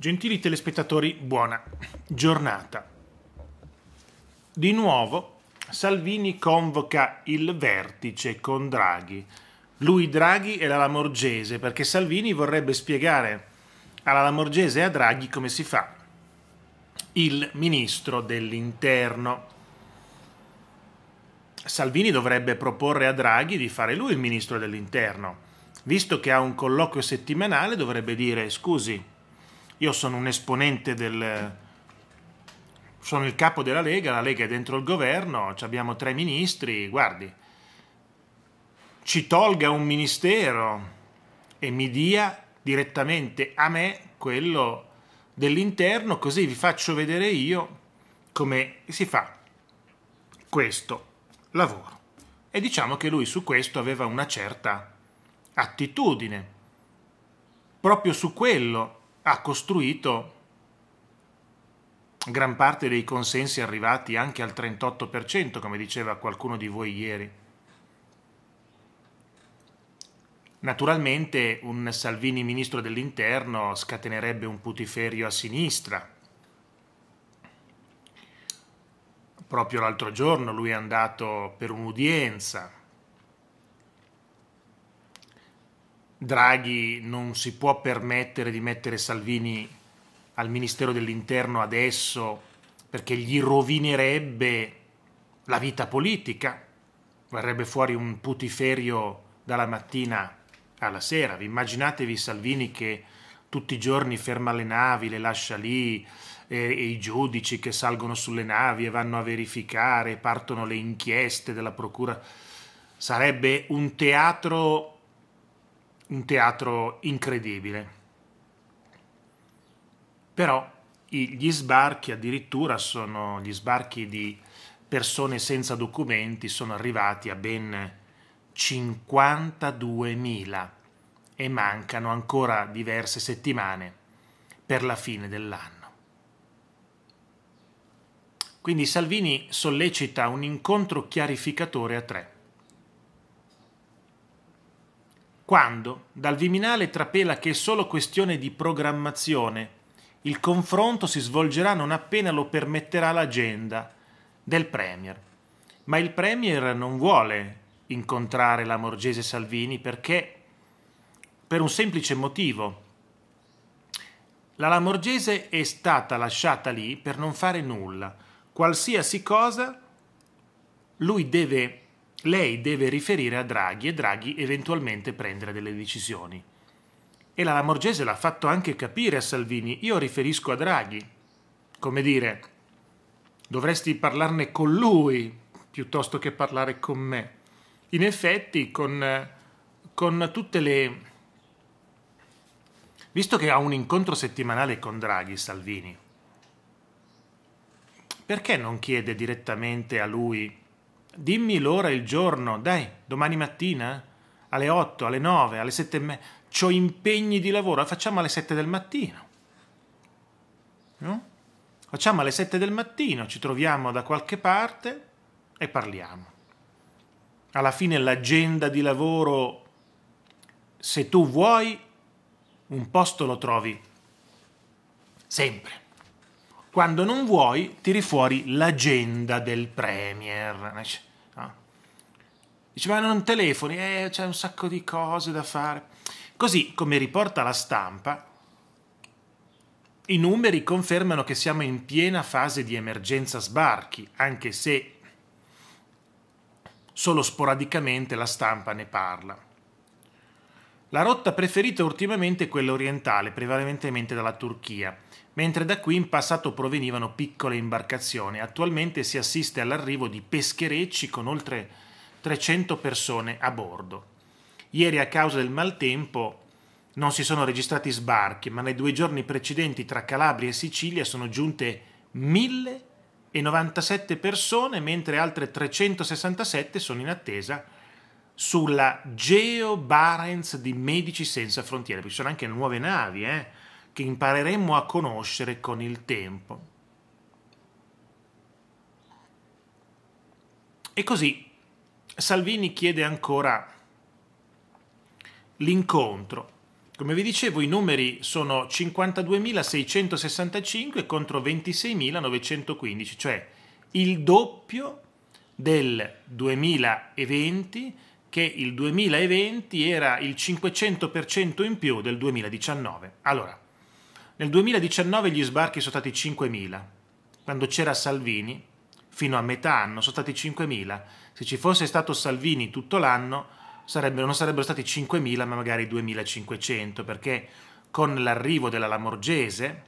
Gentili telespettatori, buona giornata. Di nuovo Salvini convoca il vertice con Draghi. Lui Draghi e la Lamorgese, perché Salvini vorrebbe spiegare alla Lamorgese e a Draghi come si fa il ministro dell'interno. Salvini dovrebbe proporre a Draghi di fare lui il ministro dell'interno. Visto che ha un colloquio settimanale, dovrebbe dire scusi, io sono un esponente del... sono il capo della Lega, la Lega è dentro il governo, abbiamo tre ministri, guardi, ci tolga un ministero e mi dia direttamente a me quello dell'interno, così vi faccio vedere io come si fa questo lavoro. E diciamo che lui su questo aveva una certa attitudine. Proprio su quello ha costruito gran parte dei consensi arrivati anche al 38%, come diceva qualcuno di voi ieri. Naturalmente un Salvini ministro dell'interno scatenerebbe un putiferio a sinistra. Proprio l'altro giorno lui è andato per un'udienza Draghi non si può permettere di mettere Salvini al Ministero dell'Interno adesso perché gli rovinerebbe la vita politica, verrebbe fuori un putiferio dalla mattina alla sera. immaginatevi Salvini che tutti i giorni ferma le navi, le lascia lì, e, e i giudici che salgono sulle navi e vanno a verificare, partono le inchieste della procura. Sarebbe un teatro un teatro incredibile. Però gli sbarchi addirittura sono gli sbarchi di persone senza documenti sono arrivati a ben 52.000 e mancano ancora diverse settimane per la fine dell'anno. Quindi Salvini sollecita un incontro chiarificatore a tre. quando dal Viminale trapela che è solo questione di programmazione. Il confronto si svolgerà non appena lo permetterà l'agenda del Premier. Ma il Premier non vuole incontrare la Morgese Salvini perché per un semplice motivo. La Lamorgese è stata lasciata lì per non fare nulla. Qualsiasi cosa lui deve lei deve riferire a Draghi e Draghi eventualmente prendere delle decisioni. E la Lamorgese l'ha fatto anche capire a Salvini, io riferisco a Draghi. Come dire, dovresti parlarne con lui piuttosto che parlare con me. In effetti, con, con tutte le... Visto che ha un incontro settimanale con Draghi, Salvini, perché non chiede direttamente a lui Dimmi l'ora e il giorno, dai, domani mattina? Eh? Alle 8, alle 9, alle 7 e mezza. C'ho impegni di lavoro, facciamo alle 7 del mattino. No? Facciamo alle 7 del mattino, ci troviamo da qualche parte e parliamo. Alla fine l'agenda di lavoro, se tu vuoi, un posto lo trovi sempre quando non vuoi tiri fuori l'agenda del Premier. No. Dici, ma non telefoni, eh, c'è un sacco di cose da fare. Così come riporta la stampa, i numeri confermano che siamo in piena fase di emergenza sbarchi, anche se solo sporadicamente la stampa ne parla. La rotta preferita ultimamente è quella orientale, prevalentemente dalla Turchia mentre da qui in passato provenivano piccole imbarcazioni. Attualmente si assiste all'arrivo di pescherecci con oltre 300 persone a bordo. Ieri a causa del maltempo non si sono registrati sbarchi, ma nei due giorni precedenti tra Calabria e Sicilia sono giunte 1097 persone, mentre altre 367 sono in attesa sulla Geo Barents di Medici Senza Frontiere, perché ci sono anche nuove navi, eh? che impareremo a conoscere con il tempo. E così Salvini chiede ancora l'incontro. Come vi dicevo, i numeri sono 52.665 contro 26.915, cioè il doppio del 2020, che il 2020 era il 500% in più del 2019. Allora, nel 2019 gli sbarchi sono stati 5.000. Quando c'era Salvini, fino a metà anno, sono stati 5.000. Se ci fosse stato Salvini tutto l'anno, sarebbero, non sarebbero stati 5.000, ma magari 2.500, perché con l'arrivo della Lamorgese,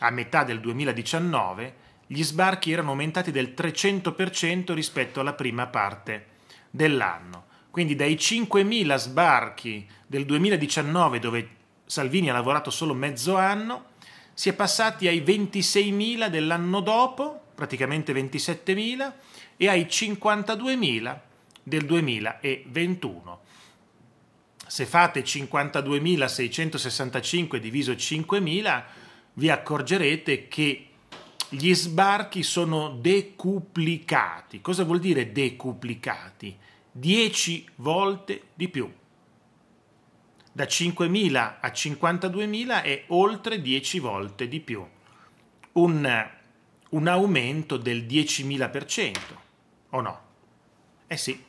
a metà del 2019, gli sbarchi erano aumentati del 300% rispetto alla prima parte dell'anno. Quindi dai 5.000 sbarchi del 2019, dove Salvini ha lavorato solo mezzo anno, si è passati ai 26.000 dell'anno dopo, praticamente 27.000, e ai 52.000 del 2021. Se fate 52.665 diviso 5.000, vi accorgerete che gli sbarchi sono decuplicati. Cosa vuol dire decuplicati? 10 volte di più da 5.000 a 52.000 è oltre 10 volte di più, un, un aumento del 10.000%, o no? Eh sì,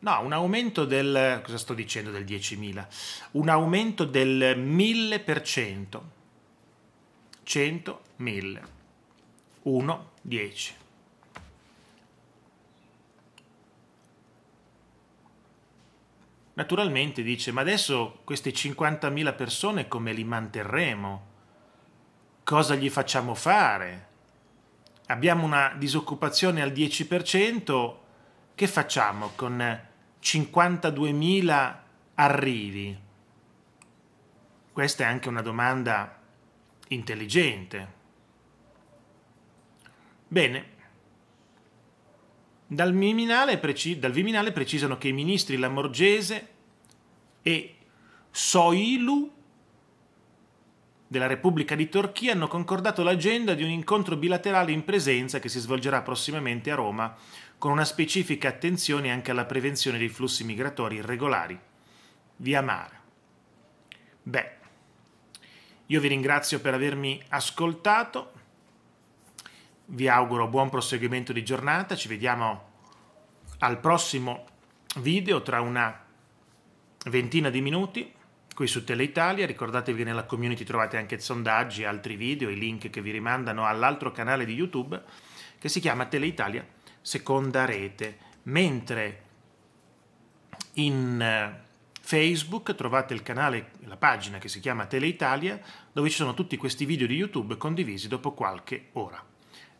no, un aumento del, cosa sto dicendo del 10.000? Un aumento del 1.000%, 100, 1, 10. Naturalmente dice, ma adesso queste 50.000 persone come li manterremo? Cosa gli facciamo fare? Abbiamo una disoccupazione al 10%, che facciamo con 52.000 arrivi? Questa è anche una domanda intelligente. Bene, dal Viminale, preci- dal Viminale precisano che i ministri Lamorgese e Soilu della Repubblica di Turchia hanno concordato l'agenda di un incontro bilaterale in presenza che si svolgerà prossimamente a Roma, con una specifica attenzione anche alla prevenzione dei flussi migratori irregolari via mare. Beh, io vi ringrazio per avermi ascoltato vi auguro buon proseguimento di giornata, ci vediamo al prossimo video tra una ventina di minuti qui su Teleitalia, ricordatevi che nella community trovate anche sondaggi, altri video, i link che vi rimandano all'altro canale di YouTube che si chiama Teleitalia Seconda Rete, mentre in eh, Facebook trovate il canale, la pagina che si chiama Teleitalia, dove ci sono tutti questi video di YouTube condivisi dopo qualche ora.